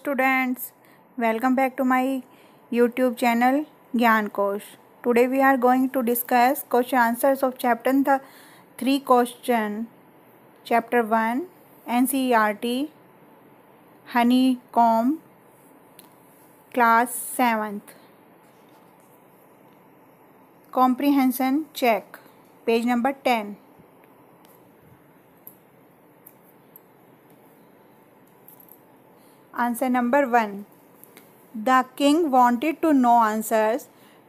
students welcome back to my youtube channel gyan kosh today we are going to discuss question answers of chapter the 3 question chapter 1 ncrt honeycomb class 7th comprehension check page number 10 Answer number 1. The king wanted to know answers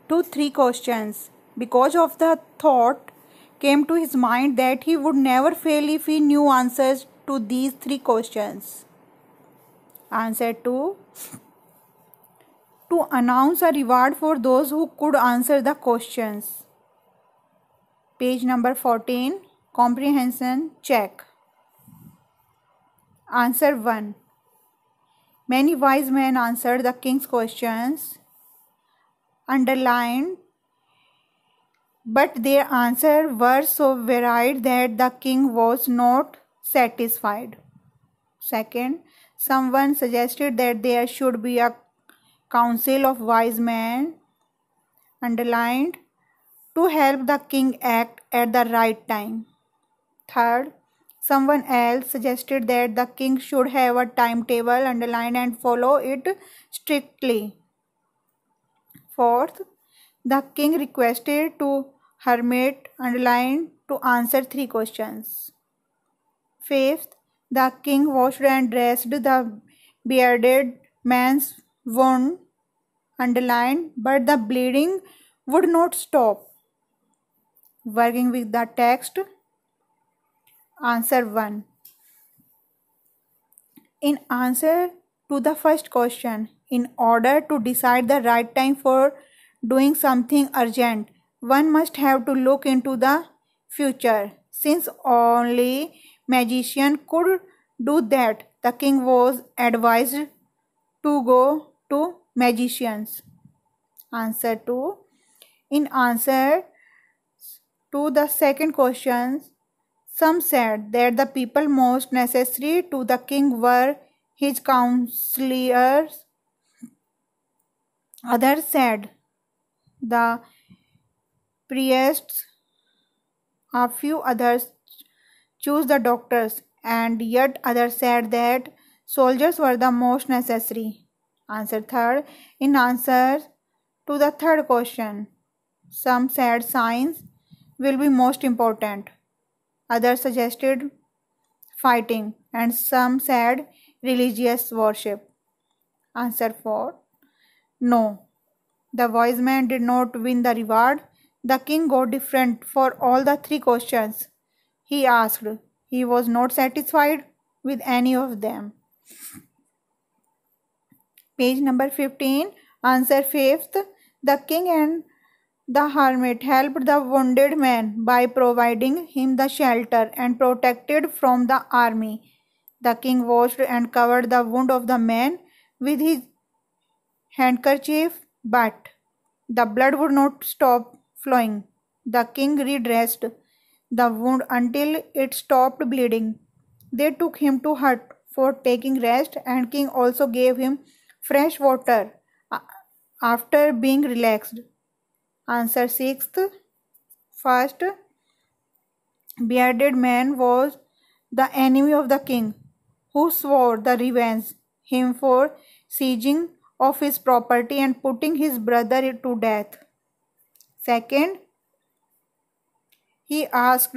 to three questions. Because of the thought came to his mind that he would never fail if he knew answers to these three questions. Answer 2. To announce a reward for those who could answer the questions. Page number 14. Comprehension check. Answer 1. Many wise men answered the king's questions. Underlined. But their answers were so varied that the king was not satisfied. Second, someone suggested that there should be a council of wise men. Underlined. To help the king act at the right time. Third, Someone else suggested that the king should have a timetable underlined and follow it strictly. Fourth, the king requested to hermit underlined to answer three questions. Fifth, the king washed and dressed the bearded man's wound underlined, but the bleeding would not stop. Working with the text, Answer 1. In answer to the first question, in order to decide the right time for doing something urgent, one must have to look into the future. Since only magician could do that, the king was advised to go to magicians. Answer 2. In answer to the second question, some said that the people most necessary to the king were his counselors. Others said the priests. A few others chose the doctors, and yet others said that soldiers were the most necessary. Answer third. In answer to the third question, some said science will be most important. Others suggested fighting, and some said religious worship. Answer 4 No. The wise man did not win the reward. The king got different for all the three questions he asked. He was not satisfied with any of them. Page number 15. Answer 5th. The king and the hermit helped the wounded man by providing him the shelter and protected from the army. The king washed and covered the wound of the man with his handkerchief, but the blood would not stop flowing. The king redressed the wound until it stopped bleeding. They took him to hut for taking rest and king also gave him fresh water uh, after being relaxed. Answer sixth. First, bearded man was the enemy of the king, who swore the revenge him for seizing of his property and putting his brother to death. Second, he asked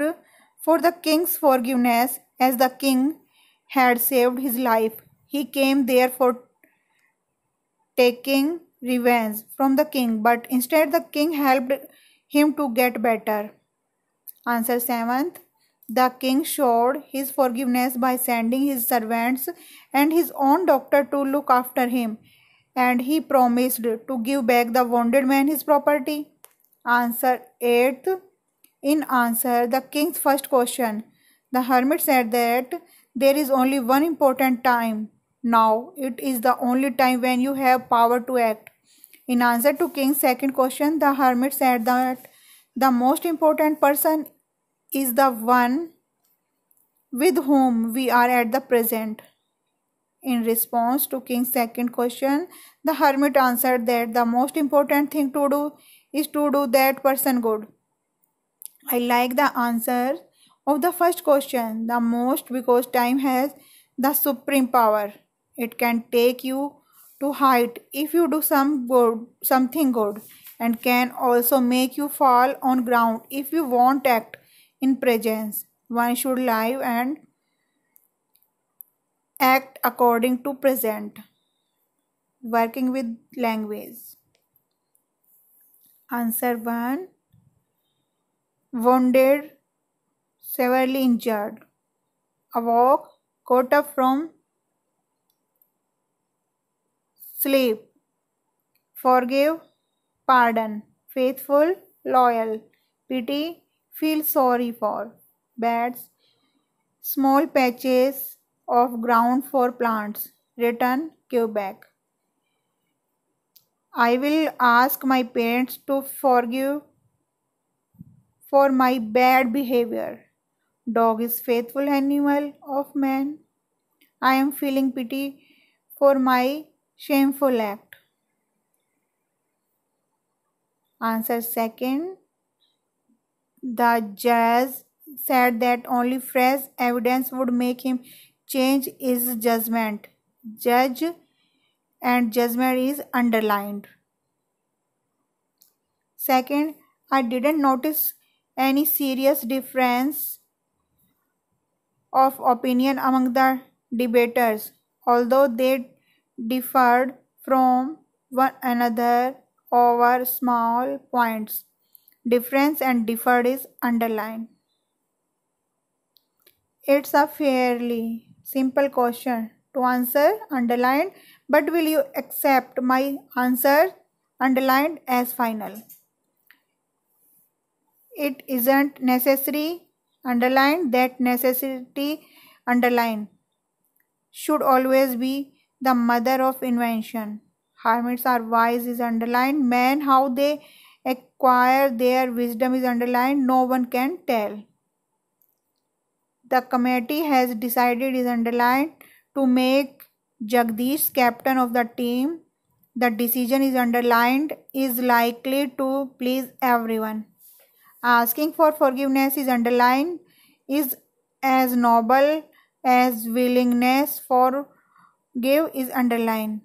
for the king's forgiveness as the king had saved his life. He came therefore taking revenge from the king, but instead the king helped him to get better. Answer seventh The king showed his forgiveness by sending his servants and his own doctor to look after him, and he promised to give back the wounded man his property. Answer eighth In answer, the king's first question, the hermit said that there is only one important time now. It is the only time when you have power to act. In answer to King's second question, the hermit said that the most important person is the one with whom we are at the present. In response to King's second question, the hermit answered that the most important thing to do is to do that person good. I like the answer of the first question the most because time has the supreme power. It can take you to height if you do some good something good and can also make you fall on ground if you won't act in presence one should live and act according to present working with language answer 1 wounded severely injured awoke caught up from slave, forgive, pardon, faithful, loyal, pity, feel sorry for, beds, small patches of ground for plants, return, give back. I will ask my parents to forgive for my bad behavior. Dog is faithful animal of man. I am feeling pity for my Shameful act. Answer second. The judge said that only fresh evidence would make him change his judgment. Judge and judgment is underlined. Second, I didn't notice any serious difference of opinion among the debaters, although they differed from one another over small points. Difference and differed is underlined. It's a fairly simple question to answer underlined but will you accept my answer underlined as final it isn't necessary underline that necessity underline should always be the mother of invention. Hermits are wise is underlined. Men, how they acquire their wisdom is underlined. No one can tell. The committee has decided is underlined to make Jagdish captain of the team. The decision is underlined is likely to please everyone. Asking for forgiveness is underlined is as noble as willingness for Gave is underlined.